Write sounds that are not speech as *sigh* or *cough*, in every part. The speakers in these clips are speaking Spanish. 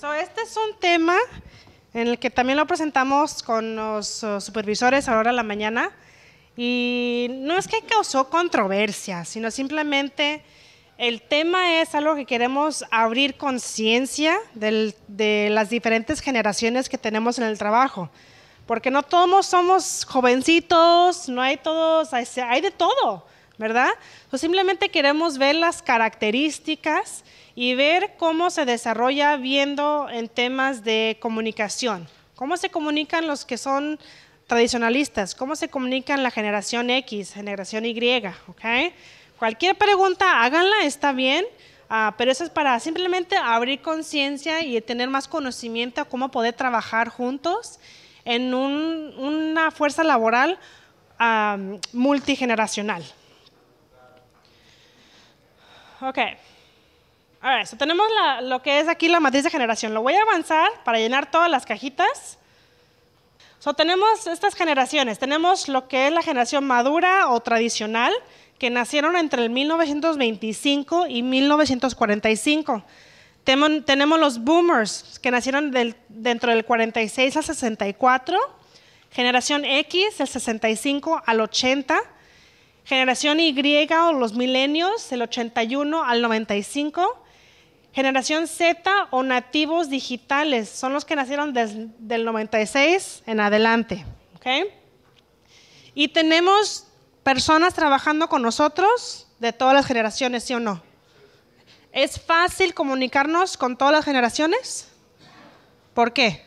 so este es un tema en el que también lo presentamos con los uh, supervisores ahora en la mañana y no es que causó controversia, sino simplemente el tema es algo que queremos abrir conciencia de las diferentes generaciones que tenemos en el trabajo, porque no todos somos jovencitos, no hay todos, hay de todo. ¿verdad? O simplemente queremos ver las características y ver cómo se desarrolla viendo en temas de comunicación. ¿Cómo se comunican los que son tradicionalistas? ¿Cómo se comunican la generación X, generación Y? ¿Okay? Cualquier pregunta, háganla, está bien, ah, pero eso es para simplemente abrir conciencia y tener más conocimiento a cómo poder trabajar juntos en una fuerza laboral ah, multigeneracional ok. so tenemos lo que es aquí la matriz de generación. Lo voy a avanzar para llenar todas las cajitas. So, tenemos estas generaciones. Tenemos lo que es la generación madura o tradicional, que nacieron entre el 1925 y 1945. tenemos los boomers, que nacieron dentro del 46 al 64. Generación X, del 65 al 80. Generación Y o los milenios, el 81 al 95. Generación Z o nativos digitales, son los que nacieron desde el 96 en adelante. Y tenemos personas trabajando con nosotros de todas las generaciones, ¿sí o no? ¿Es fácil comunicarnos con todas las generaciones? ¿Por qué?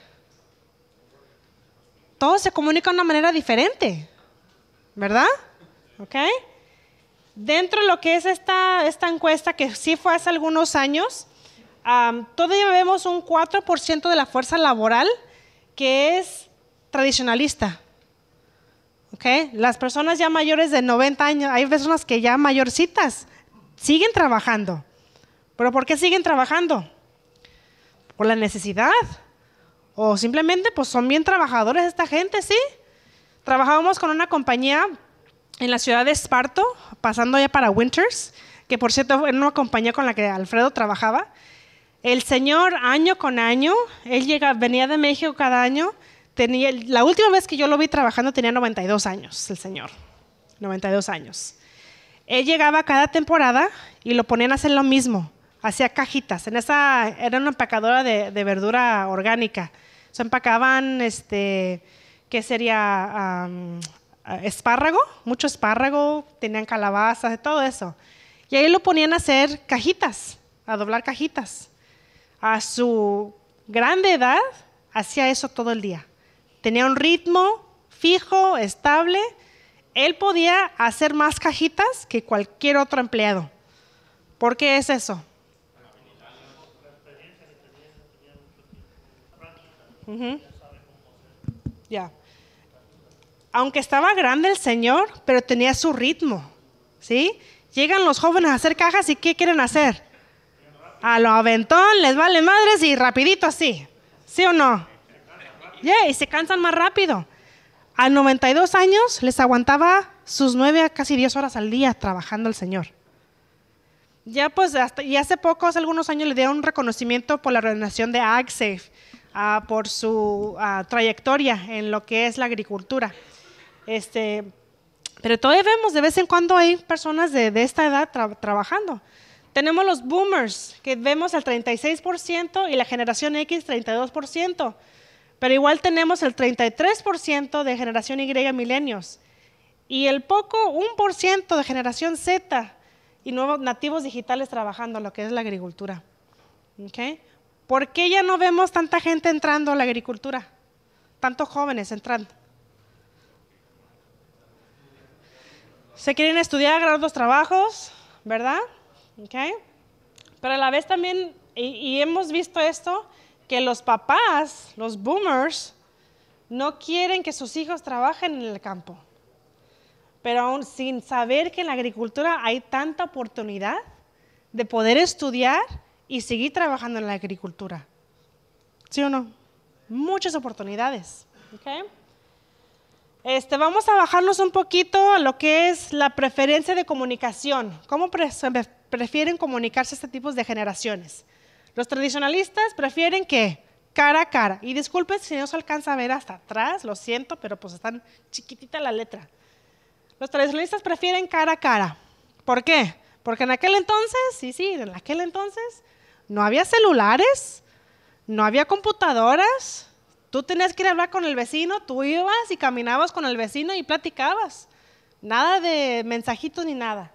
Todos se comunican de una manera diferente, ¿verdad? ¿ok? Dentro de lo que es esta, esta encuesta, que sí fue hace algunos años, todavía vemos un 4% de la fuerza laboral que es tradicionalista. ¿ok? Las personas ya mayores de 90 años, hay personas que ya mayorcitas, siguen trabajando. ¿Pero por qué siguen trabajando? Por la necesidad. O simplemente, pues son bien trabajadores esta gente, ¿sí? Trabajábamos con una compañía en la ciudad de Esparto, pasando ya para Winters, que por cierto era una compañía con la que Alfredo trabajaba. El señor año con año, él venía de México cada año, tenía, la última vez que yo lo vi trabajando tenía 92 años, el señor, 92 años. Él llegaba cada temporada y lo ponían a hacer lo mismo, hacía cajitas, en esa era una empacadora de, verdura orgánica, se empacaban, este, ¿qué sería? espárrago, mucho espárrago, tenían calabazas, de todo eso. Y ahí lo ponían a hacer cajitas, a doblar cajitas. A su grande edad hacía eso todo el día. Tenía un ritmo fijo, estable. Él podía hacer más cajitas que cualquier otro empleado. ¿Por qué es eso? Ya aunque estaba grande el señor, pero tenía su ritmo, ¿sí? Llegan los jóvenes a hacer cajas y ¿qué quieren hacer? A lo aventón, les vale madres y rapidito así, ¿sí o no? y se cansan más rápido. A 92 años les aguantaba sus nueve a casi 10 horas al día trabajando el Señor. Ya pues, y hace poco, hace algunos años, le dieron un reconocimiento por la ordenación de AgSafe, ah, por su ah, trayectoria en lo que es la agricultura. Este, pero todavía vemos de vez en cuando hay personas de, esta edad trabajando. Tenemos los boomers, que vemos al 36% y la generación X 32%, pero igual tenemos el 33% de generación Y milenios y el poco 1% de generación Z y nuevos nativos digitales trabajando lo que es la agricultura. ¿Okay? ¿Por qué ya no vemos tanta gente entrando a la agricultura? Tantos jóvenes entrando. se quieren estudiar, ganar dos trabajos, ¿verdad? Okay. Pero a la vez también, y, hemos visto esto, que los papás, los boomers, no quieren que sus hijos trabajen en el campo. Pero aún sin saber que en la agricultura hay tanta oportunidad de poder estudiar y seguir trabajando en la agricultura. ¿Sí o no? Muchas oportunidades. ¿okay? Este, vamos a bajarnos un poquito a lo que es la preferencia de comunicación. ¿Cómo prefieren comunicarse este tipo de generaciones? Los tradicionalistas prefieren que cara a cara. Y disculpen si no se alcanza a ver hasta atrás, lo siento, pero pues están chiquitita la letra. Los tradicionalistas prefieren cara a cara. ¿Por qué? Porque en aquel entonces, sí, sí, en aquel entonces no había celulares, no había computadoras, Tú tenías que ir a hablar con el vecino, tú ibas y caminabas con el vecino y platicabas. Nada de mensajitos ni nada.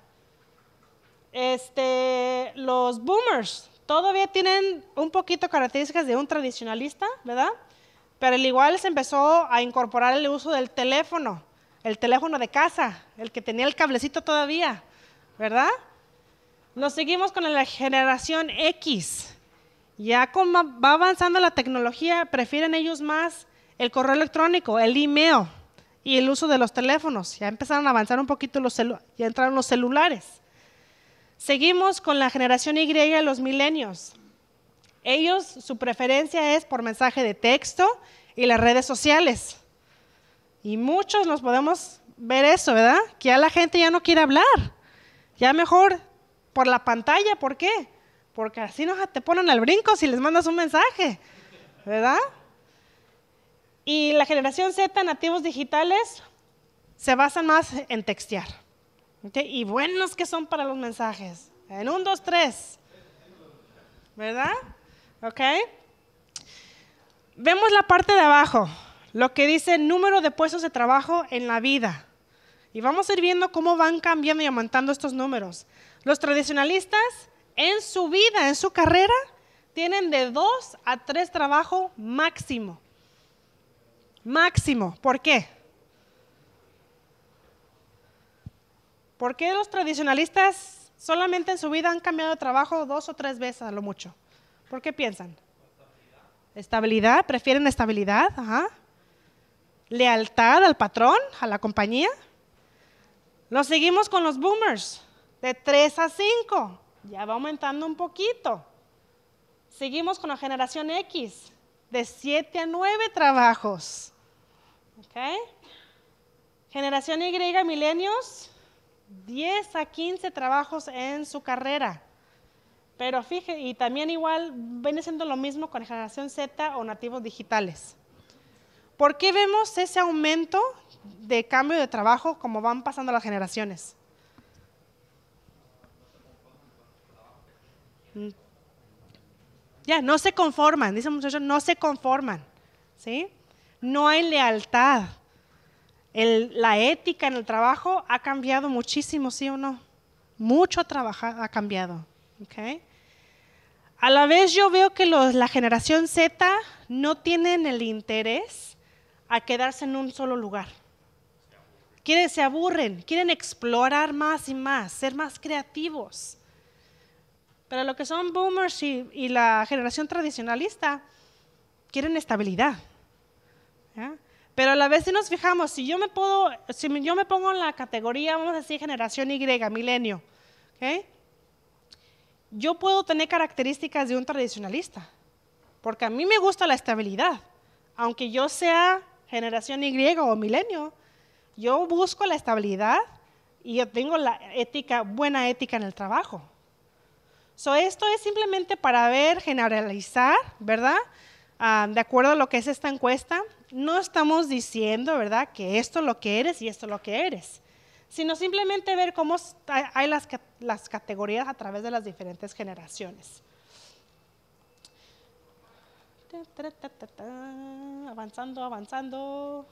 Este, los boomers todavía tienen un poquito características de un tradicionalista, ¿verdad? Pero al igual se empezó a incorporar el uso del teléfono, el teléfono de casa, el que tenía el cablecito todavía, ¿verdad? Nos seguimos con la generación X. Ya como va avanzando la tecnología, prefieren ellos más el correo electrónico, el email y el uso de los teléfonos. Ya empezaron a avanzar un poquito los ya entraron los celulares. Seguimos con la generación Y, los milenios. Ellos, su preferencia es por mensaje de texto y las redes sociales. Y muchos nos podemos ver eso, ¿verdad? Que ya la gente ya no quiere hablar. Ya mejor por la pantalla, ¿por qué? Porque así no te ponen al brinco si les mandas un mensaje, ¿verdad? Y la generación Z, nativos digitales, se basan más en textear. ¿okay? Y buenos que son para los mensajes. En un, dos, tres. ¿Verdad? ¿Ok? Vemos la parte de abajo, lo que dice número de puestos de trabajo en la vida. Y vamos a ir viendo cómo van cambiando y aumentando estos números. Los tradicionalistas en su vida, en su carrera, tienen de dos a tres trabajos máximo. Máximo. ¿Por qué? ¿Por qué los tradicionalistas solamente en su vida han cambiado de trabajo dos o tres veces a lo mucho? ¿Por qué piensan? Estabilidad, prefieren estabilidad, Lealtad al patrón, a la compañía. Lo seguimos con los boomers, de tres a cinco ya va aumentando un poquito. Seguimos con la generación X, de 7 a 9 trabajos. ¿Okay? Generación Y, milenios, 10 a 15 trabajos en su carrera. Pero fíjense, y también igual viene siendo lo mismo con generación Z o nativos digitales. ¿Por qué vemos ese aumento de cambio de trabajo como van pasando las generaciones? Mm. Ya, no se conforman, dicen no se conforman, ¿sí? No hay lealtad. la ética en el trabajo ha cambiado muchísimo, ¿sí o no? Mucho trabaja, ha cambiado, A la vez yo veo que la generación Z no tienen el interés a quedarse en un solo lugar. Quieren, se aburren, quieren explorar más y más, ser más creativos. Pero lo que son boomers y, la generación tradicionalista quieren estabilidad. Pero a la vez si nos fijamos, si yo me si yo me pongo en la categoría, vamos a decir, generación Y, milenio, yo puedo tener características de un tradicionalista, porque a mí me gusta la estabilidad. Aunque yo sea generación Y o milenio, yo busco la estabilidad y yo tengo la ética, buena ética en el trabajo. So, esto es simplemente para ver, generalizar, ¿verdad? Ah, de acuerdo a lo que es esta encuesta, no estamos diciendo, ¿verdad?, que esto es lo que eres y esto es lo que eres, sino simplemente ver cómo hay las, las categorías a través de las diferentes generaciones. Avanzando, avanzando.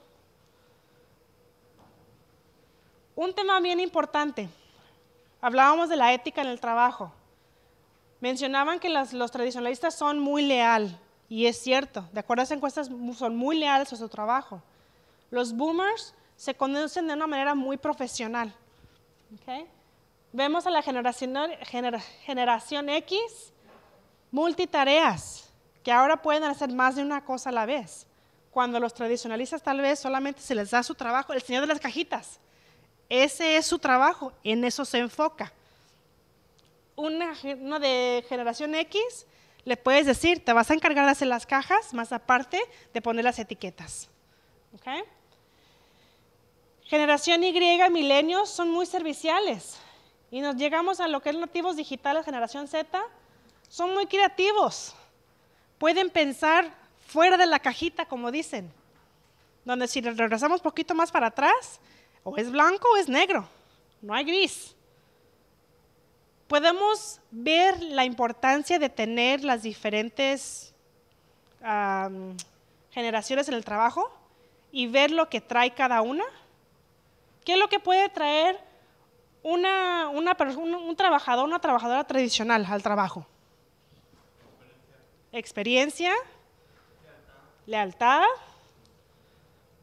Un tema bien importante. Hablábamos de la ética en el trabajo. Mencionaban que los tradicionalistas son muy leal, y es cierto, de acuerdo a las encuestas, son muy leales a su trabajo. Los boomers se conducen de una manera muy profesional. ¿okay? Vemos a la generación, X multitareas, que ahora pueden hacer más de una cosa a la vez. Cuando los tradicionalistas tal vez solamente se les da su trabajo, el señor de las cajitas, ese es su trabajo, en eso se enfoca una, de generación X, le puedes decir, te vas a encargar de hacer las cajas, más aparte de poner las etiquetas. Generación Y, milenios, son muy serviciales. Y nos llegamos a lo que es nativos digitales, generación Z, son muy creativos. Pueden pensar fuera de la cajita, como dicen. Donde si regresamos poquito más para atrás, o es blanco o es negro, no hay gris podemos ver la importancia de tener las diferentes generaciones en el trabajo y ver lo que trae cada una. ¿Qué es lo que puede traer un, un trabajador, una trabajadora tradicional al trabajo? Experiencia, lealtad,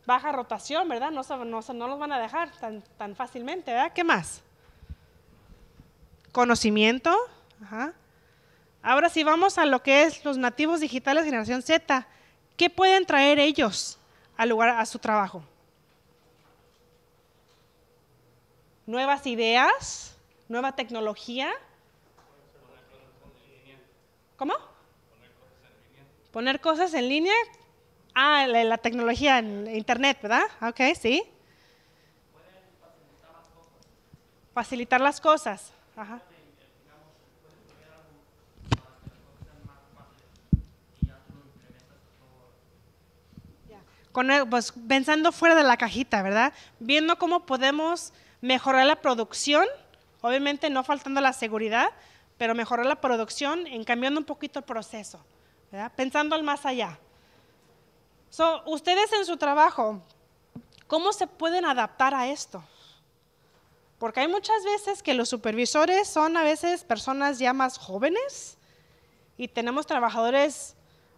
baja rotación, ¿verdad? No, no, no los van a dejar tan, tan fácilmente, ¿verdad? ¿Qué más? conocimiento. Ahora sí vamos a lo que es los nativos digitales generación Z. ¿Qué pueden traer ellos al lugar a su trabajo? Nuevas ideas, nueva tecnología. ¿Cómo? Poner cosas en línea. Ah, la, tecnología en internet, ¿verdad? Ok, sí. Facilitar las cosas. Ajá. Con pues, pensando fuera de la cajita, ¿verdad? Viendo cómo podemos mejorar la producción, obviamente no faltando la seguridad, pero mejorar la producción en cambiando un poquito el proceso, ¿verdad? Pensando al más allá. So, ustedes en su trabajo, ¿cómo se pueden adaptar a esto? Porque hay muchas veces que los supervisores son a veces personas ya más jóvenes y tenemos trabajadores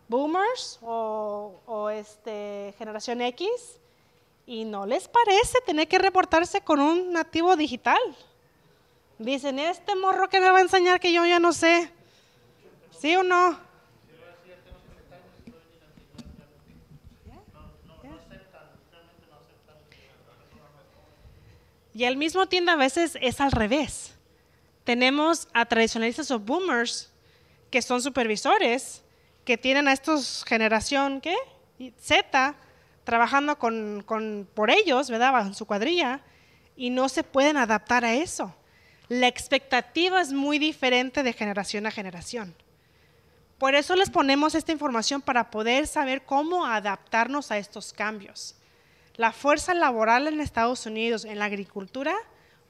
boomers o, este, generación X y no les parece tener que reportarse con un nativo digital. Dicen, este morro que me va a enseñar que yo ya no sé. ¿Sí o no? Y el mismo tienda a veces es al revés. Tenemos a tradicionalistas o boomers que son supervisores, que tienen a estos generación, ¿qué? Z, trabajando con, por ellos, ¿verdad? En su cuadrilla, y no se pueden adaptar a eso. La expectativa es muy diferente de generación a generación. Por eso les ponemos esta información para poder saber cómo adaptarnos a estos cambios. La fuerza laboral en Estados Unidos en la agricultura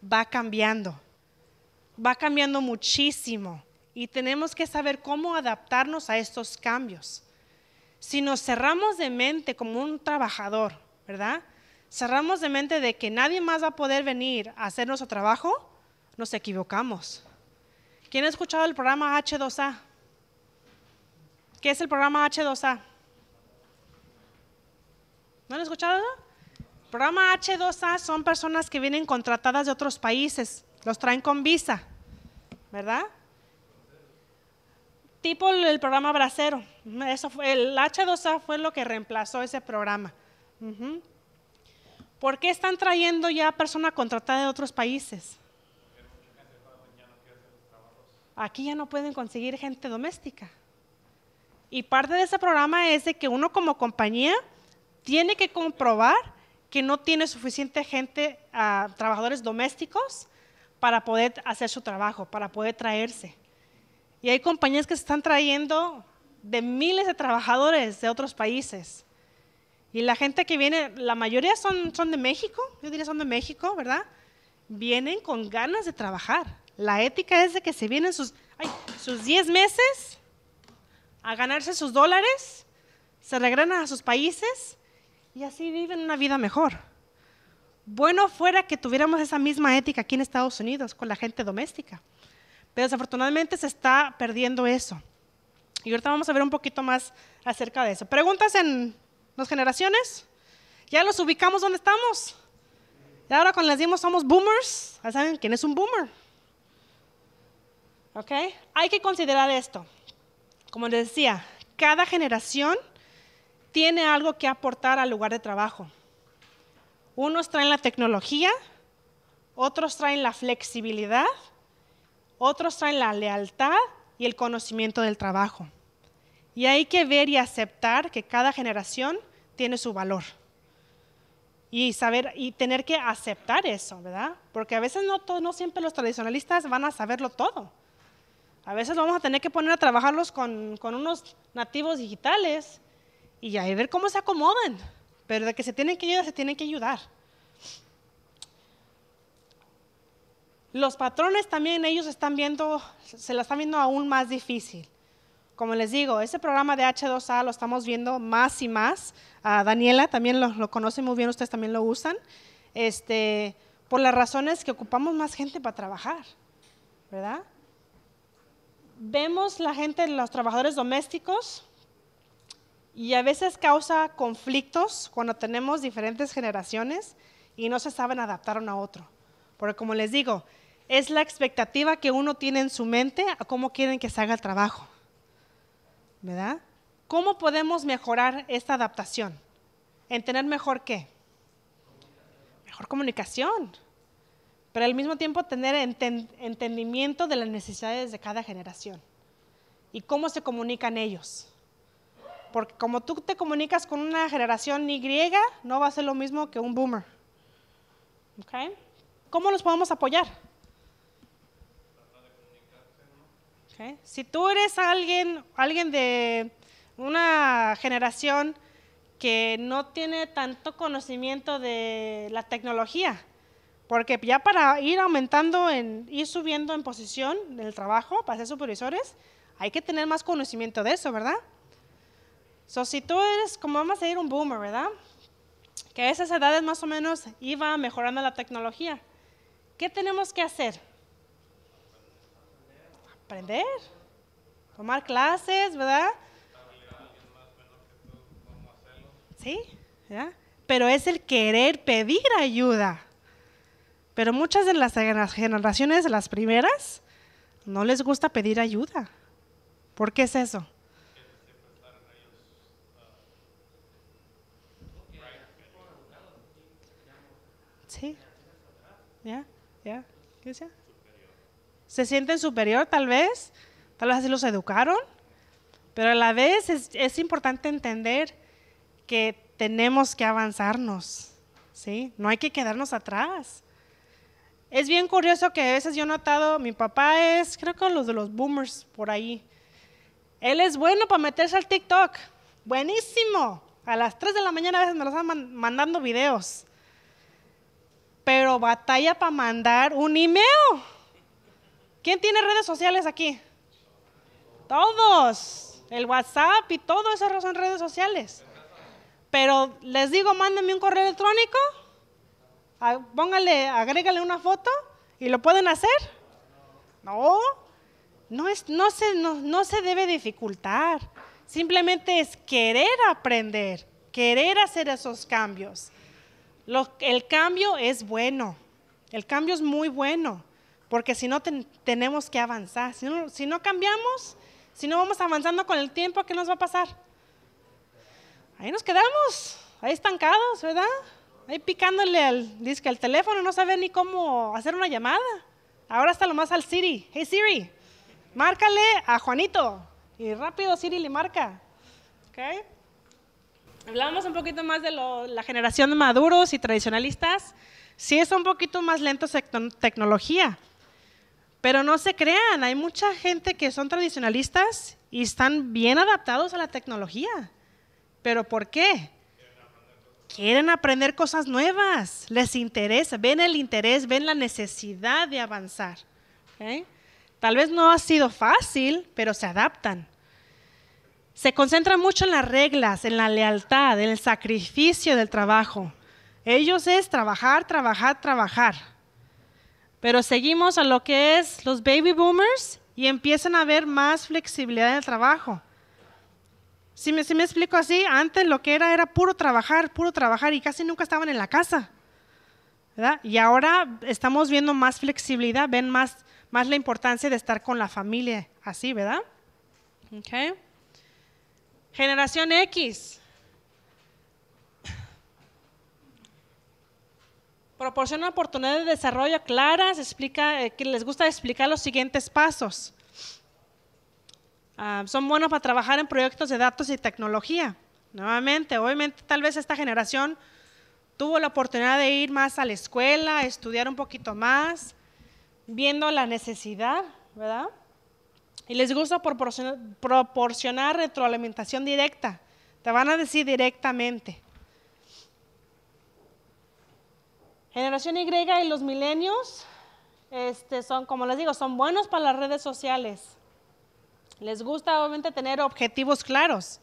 va cambiando, va cambiando muchísimo y tenemos que saber cómo adaptarnos a estos cambios. Si nos cerramos de mente como un trabajador, ¿verdad? Cerramos de mente de que nadie más va a poder venir a hacer nuestro trabajo, nos equivocamos. ¿Quién ha escuchado el programa H2A? ¿Qué es el programa H2A? ¿No han escuchado? Programa H2A son personas que vienen contratadas de otros países, los traen con visa, ¿verdad? Tipo el programa Bracero. Eso el H2A fue lo que reemplazó ese programa. ¿Por qué están trayendo ya personas contratadas de otros países? Aquí ya no pueden conseguir gente doméstica. Y parte de ese programa es de que uno como compañía tiene que comprobar que no tiene suficiente gente, ah, trabajadores domésticos, para poder hacer su trabajo, para poder traerse. Y hay compañías que se están trayendo de miles de trabajadores de otros países. Y la gente que viene, la mayoría son, son de México, yo diría son de México, ¿verdad? Vienen con ganas de trabajar. La ética es de que se vienen sus, sus 10 meses a ganarse sus dólares, se regresan a sus países y así viven una vida mejor. Bueno fuera que tuviéramos esa misma ética aquí en Estados Unidos con la gente doméstica, pero desafortunadamente se está perdiendo eso. Y ahorita vamos a ver un poquito más acerca de eso. ¿Preguntas en las generaciones? ¿Ya los ubicamos donde estamos? Y ahora cuando les dimos somos boomers, ya saben quién es un boomer. ¿Ok? Hay que considerar esto. Como les decía, cada generación tiene algo que aportar al lugar de trabajo. Unos traen la tecnología, otros traen la flexibilidad, otros traen la lealtad y el conocimiento del trabajo. Y hay que ver y aceptar que cada generación tiene su valor. Y saber y tener que aceptar eso, ¿verdad? Porque a veces no, siempre los tradicionalistas van a saberlo todo. A veces vamos a tener que poner a trabajarlos con unos nativos digitales y ahí ver cómo se acomodan. Pero de que se tienen que ayudar, se tienen que ayudar. Los patrones también ellos están viendo, se la están viendo aún más difícil. Como les digo, ese programa de H2A lo estamos viendo más y más. A Daniela también lo, lo conoce muy bien, ustedes también lo usan. Este, por las razones que ocupamos más gente para trabajar, ¿verdad? Vemos la gente, los trabajadores domésticos, y a veces causa conflictos cuando tenemos diferentes generaciones y no se saben adaptar uno a otro. Porque como les digo, es la expectativa que uno tiene en su mente a cómo quieren que se haga el trabajo. ¿Verdad? ¿Cómo podemos mejorar esta adaptación? ¿En tener mejor qué? Mejor comunicación. Pero al mismo tiempo tener entendimiento de las necesidades de cada generación y cómo se comunican ellos porque como tú te comunicas con una generación Y, no va a ser lo mismo que un boomer. ¿Okay? ¿Cómo los podemos apoyar? Si tú eres alguien, alguien de una generación que no tiene tanto conocimiento de la tecnología, porque ya para ir aumentando, en, ir subiendo en posición del trabajo, para ser supervisores, hay que tener más conocimiento de eso, ¿verdad? So, si tú eres, como vamos a decir, un boomer, ¿verdad? Que a esas edades más o menos iba mejorando la tecnología. ¿Qué tenemos que hacer? Aprender, tomar clases, ¿verdad? Sí, ¿ya? Pero es el querer pedir ayuda. Pero muchas de las generaciones, las primeras, no les gusta pedir ayuda. ¿Por qué es eso? Sí. ¿Ya? ¿Ya? ¿Qué sea? Se sienten superior tal vez, tal vez así los educaron, pero a la vez es, importante entender que tenemos que avanzarnos, ¿sí? No hay que quedarnos atrás. Es bien curioso que a veces yo he notado, mi papá es, creo que los de los boomers por ahí, él es bueno para meterse al TikTok, buenísimo. A las 3 de la mañana a veces me lo están mandando videos pero batalla para mandar un email. ¿Quién tiene redes sociales aquí? Todos. El WhatsApp y todo eso son redes sociales. Pero les digo, mándenme un correo electrónico, póngale, agrégale una foto y lo pueden hacer. No, no, es, no, se, no, no se debe dificultar. Simplemente es querer aprender, querer hacer esos cambios el cambio es bueno, el cambio es muy bueno, porque si no tenemos que avanzar. Si no, cambiamos, si no vamos avanzando con el tiempo, ¿qué nos va a pasar? Ahí nos quedamos, ahí estancados, ¿verdad? Ahí picándole al, que al teléfono, no sabe ni cómo hacer una llamada. Ahora está lo más al Siri. Hey Siri, márcale a Juanito. Y rápido Siri le marca. ¿Okay? hablábamos un poquito más de la generación de maduros y tradicionalistas, sí es un poquito más lento tecnología, pero no se crean, hay mucha gente que son tradicionalistas y están bien adaptados a la tecnología. ¿Pero por qué? Quieren aprender cosas nuevas, les interesa, ven el interés, ven la necesidad de avanzar. Tal vez no ha sido fácil, pero se adaptan se concentran mucho en las reglas, en la lealtad, en el sacrificio del trabajo. Ellos es trabajar, trabajar, trabajar. Pero seguimos a lo que es los baby boomers y empiezan a ver más flexibilidad en el trabajo. Si me, me explico así, antes lo que era era puro trabajar, puro trabajar y casi nunca estaban en la casa. ¿verdad? Y ahora estamos viendo más flexibilidad, ven más, más la importancia de estar con la familia, así, ¿verdad? Okay. Generación X. Proporciona oportunidades de desarrollo claras, explica, eh, que les gusta explicar los siguientes pasos. Ah, son buenos para trabajar en proyectos de datos y tecnología. Nuevamente, obviamente tal vez esta generación tuvo la oportunidad de ir más a la escuela, estudiar un poquito más, viendo la necesidad, ¿verdad? Y les gusta proporcionar, retroalimentación directa. Te van a decir directamente. Generación Y y los milenios este, son, como les digo, son buenos para las redes sociales. Les gusta obviamente tener objetivos claros.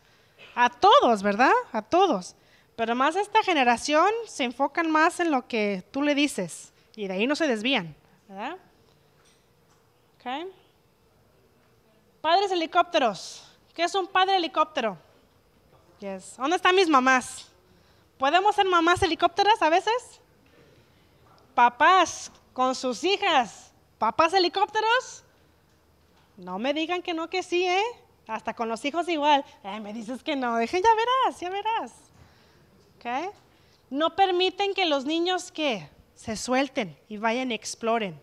A todos, ¿verdad? A todos. Pero más esta generación se enfocan más en lo que tú le dices y de ahí no se desvían, ¿verdad? Okay. Padres helicópteros. ¿Qué es un padre helicóptero? Yes. ¿Dónde están mis mamás? ¿Podemos ser mamás helicópteras a veces? Papás con sus hijas. ¿Papás helicópteros? No me digan que no, que sí, ¿eh? Hasta con los hijos igual. me dices que no. Dejen, ya verás, ya verás. ¿Okay? No permiten que los niños que se suelten y vayan y exploren.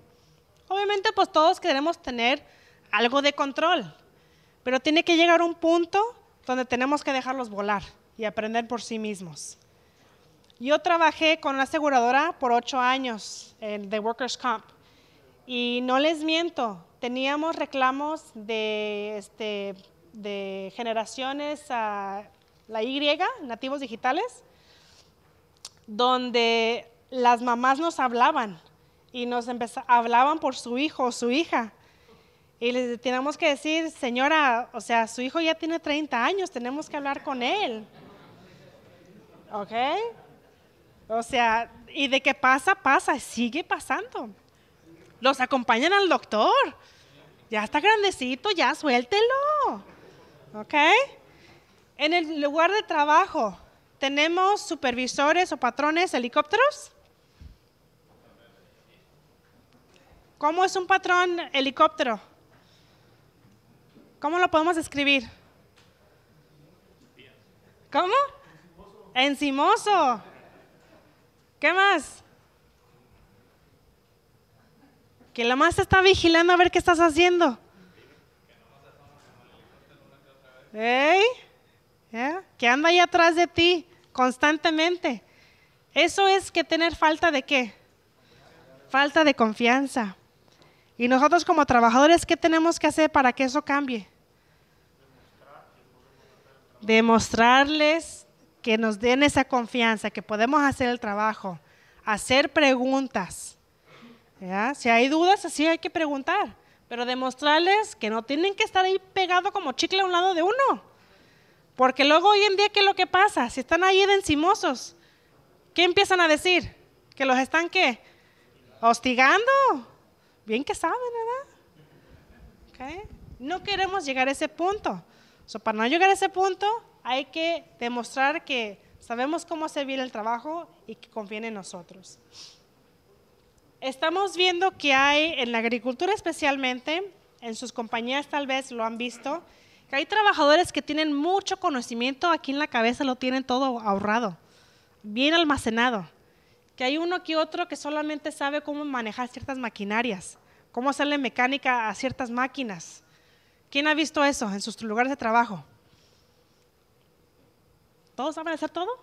Obviamente, pues todos queremos tener algo de control. Pero tiene que llegar a un punto donde tenemos que dejarlos volar y aprender por sí mismos. Yo trabajé con la aseguradora por ocho años en The Workers' Comp y no les miento, teníamos reclamos de, este, de generaciones a la Y, nativos digitales, donde las mamás nos hablaban y nos hablaban por su hijo o su hija y le tenemos que decir, señora, o sea, su hijo ya tiene 30 años, tenemos que hablar con él. ¿Ok? O sea, y de qué pasa, pasa, sigue pasando. Los acompañan al doctor. Ya está grandecito, ya suéltelo. ¿Ok? En el lugar de trabajo, ¿tenemos supervisores o patrones helicópteros? ¿Cómo es un patrón helicóptero? ¿Cómo lo podemos escribir? ¿Cómo? Encimoso. ¿Qué más? Que la más está vigilando a ver qué estás haciendo. ¿Eh? Que anda ahí atrás de ti constantemente. Eso es que tener falta de qué? Falta de confianza. Y nosotros como trabajadores, ¿qué tenemos que hacer para que eso cambie? demostrarles que nos den esa confianza, que podemos hacer el trabajo, hacer preguntas. Si hay dudas, así hay que preguntar, pero demostrarles que no tienen que estar ahí pegado como chicle a un lado de uno. Porque luego hoy en día, ¿qué es lo que pasa? Si están ahí de encimosos, ¿qué empiezan a decir? ¿Que los están qué? Hostigando. Bien que saben, ¿verdad? No queremos llegar a ese punto para no llegar a ese punto, hay que demostrar que sabemos cómo hacer bien el trabajo y que confíen en nosotros. Estamos viendo que hay en la agricultura especialmente, en sus compañías tal vez lo han visto, que hay trabajadores que tienen mucho conocimiento aquí en la cabeza, lo tienen todo ahorrado, bien almacenado. Que hay uno que otro que solamente sabe cómo manejar ciertas maquinarias, cómo hacerle mecánica a ciertas máquinas, ¿Quién ha visto eso en sus lugares de trabajo? ¿Todos saben hacer todo?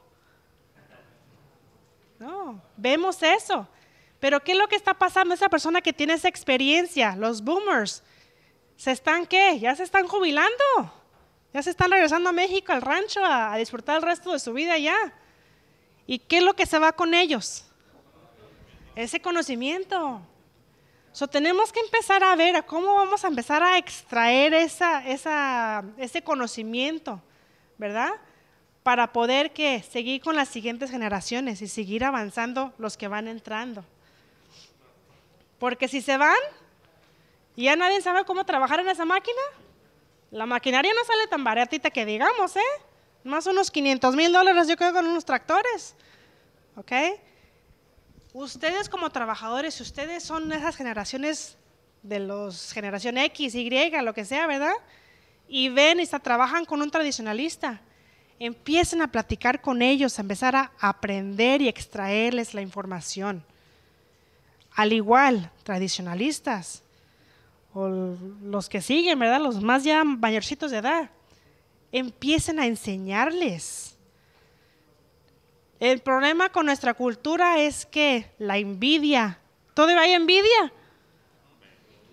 No, vemos eso. Pero ¿qué es lo que está pasando? Esa persona que tiene esa experiencia, los boomers, ¿se están qué? Ya se están jubilando. Ya se están regresando a México, al rancho, a, disfrutar el resto de su vida ya. ¿Y qué es lo que se va con ellos? Ese conocimiento. So, tenemos que empezar a ver cómo vamos a empezar a extraer ese conocimiento, ¿verdad? Para poder seguir con las siguientes generaciones y seguir avanzando los que van entrando. Porque si se van y ya nadie sabe cómo trabajar en esa máquina, la maquinaria no sale tan baratita que digamos, ¿eh? Más unos 500 mil dólares yo creo con unos tractores, ¿ok? ustedes como trabajadores, ustedes son esas generaciones de los generación X, Y, lo que sea, ¿verdad? Y ven y trabajan con un tradicionalista. Empiecen a platicar con ellos, a empezar a aprender y extraerles la información. Al igual, tradicionalistas, o los que siguen, ¿verdad? Los más ya mayorcitos de edad, empiecen a enseñarles el problema con nuestra cultura es que la envidia, ¿todavía hay envidia?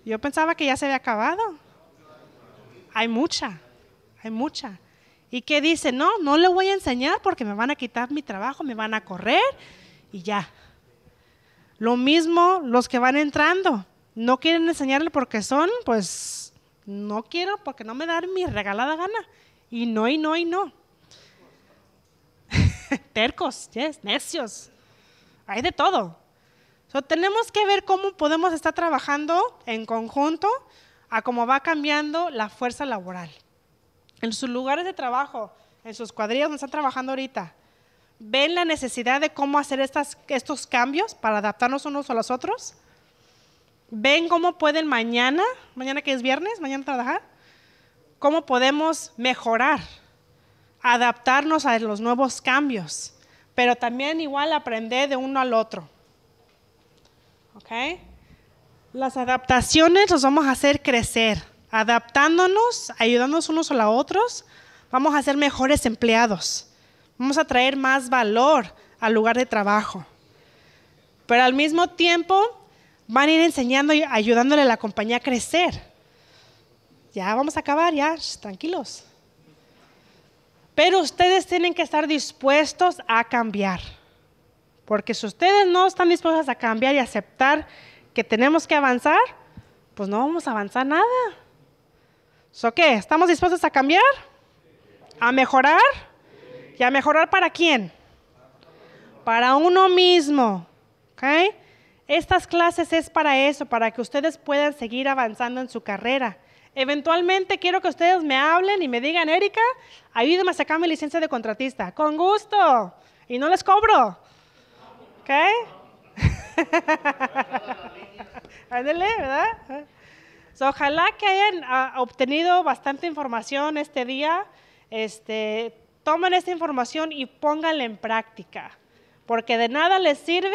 Yo pensaba que ya se había acabado. Hay mucha, hay mucha. Y qué dice, no, no le voy a enseñar porque me van a quitar mi trabajo, me van a correr y ya. Lo mismo los que van entrando, no quieren enseñarle porque son, pues no quiero porque no me dan mi regalada gana. Y no, y no, y no. *laughs* tercos, yes, necios, hay de todo. tenemos que ver cómo podemos estar trabajando en conjunto a cómo va cambiando la fuerza laboral. En sus lugares de trabajo, en sus cuadrillas donde están trabajando ahorita, ven la necesidad de cómo hacer estos cambios para adaptarnos unos a los otros. Ven cómo pueden mañana, mañana que es viernes, mañana trabajar, cómo podemos mejorar adaptarnos a los nuevos cambios, pero también igual aprender de uno al otro. ¿Ok? Las adaptaciones nos vamos a hacer crecer, adaptándonos, ayudándonos unos a los otros, vamos a ser mejores empleados, vamos a traer más valor al lugar de trabajo. Pero al mismo tiempo van a ir enseñando y ayudándole a la compañía a crecer. Ya vamos a acabar, ya, tranquilos. Pero ustedes tienen que estar dispuestos a cambiar. Porque si ustedes no están dispuestos a cambiar y aceptar que tenemos que avanzar, pues no vamos a avanzar nada. ¿So qué? ¿Estamos dispuestos a cambiar? ¿A mejorar? ¿Y a mejorar para quién? Para uno mismo. Estas clases es para eso, para que ustedes puedan seguir avanzando en su carrera Eventualmente quiero que ustedes me hablen y me digan, Erika, ayúdame a sacar mi licencia de contratista. Con gusto. Y no les cobro. ¿Ok? *laughs* Ándale, ¿verdad? ojalá que hayan ah, obtenido bastante información este día. Este, tomen esta información y pónganla en práctica, porque de nada les sirve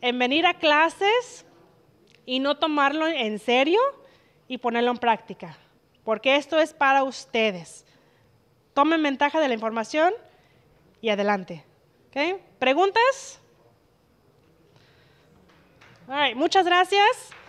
en venir a clases y no tomarlo en serio y ponerlo en práctica, porque esto es para ustedes. Tomen ventaja de la información y adelante. ¿Preguntas? muchas gracias.